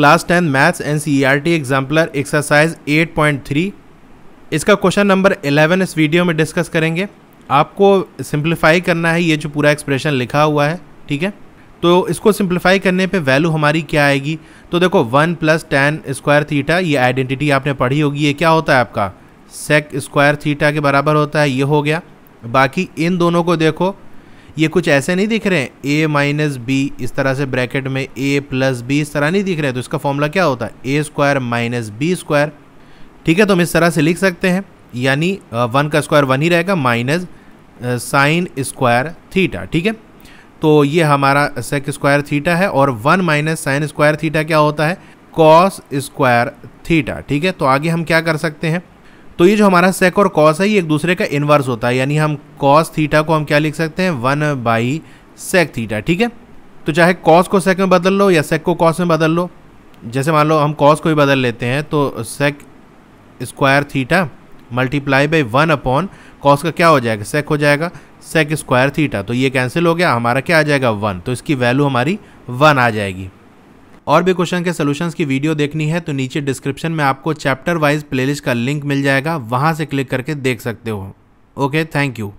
class ten maths N C R T exemplar exercise 8.3 इसका question number 11 इस video में discuss करेंगे आपको सिंप्लीफाई करना है ये जो पूरा एक्सप्रेशन लिखा हुआ है ठीक है तो इसको सिंप्लीफाई करने पे वैल्यू हमारी क्या आएगी तो देखो one plus ten square theta ये आइडेंटिटी आपने पढ़ी होगी ये क्या होता है आपका सेक स्क्वायर थीटा के बराबर होता है ये हो गया बाकी इन दोनों को देखो ये कुछ ऐसे नहीं दिख रहे हैं ए माइनस बी इस तरह से ब्रैकेट में ए प्लस बी इस तरह नहीं दिख रहे हैं तो इसका फॉर्मूला क्या होता है A square minus B square ठीक है तो हम इस तरह से लिख सकते हैं यानी वन का स्क्वायर वन ही रहेगा माइनस साइन स्क्वायर थीटा ठीक है तो ये हमारा सेक स्क्वायर थीटा है और one minus sine square theta क्या होता है कॉस स्क्वायर थीटा ठीक है तो आगे हम क्या कर सकते हैं तो ये जो हमारा सेक और कॉस है ये एक दूसरे का इन्वर्स होता है यानी हम कॉस थीटा को हम क्या लिख सकते हैं वन बाई सेक थीटा ठीक है तो चाहे कॉस को सेक में बदल लो या सेक को कॉस में बदल लो जैसे मान लो हम कॉस को ही बदल लेते हैं तो sec square theta multiply by one upon cos का क्या हो जाएगा सेक हो जाएगा सेक स्क्वायर थीटा तो ये कैंसिल हो गया हमारा क्या आ जाएगा वन तो इसकी वैल्यू हमारी वन आ जाएगी और भी क्वेश्चन के सोल्यूशन की वीडियो देखनी है तो नीचे डिस्क्रिप्शन में आपको चैप्टर वाइज प्लेलिस्ट का लिंक मिल जाएगा वहाँ से क्लिक करके देख सकते हो ओके थैंक यू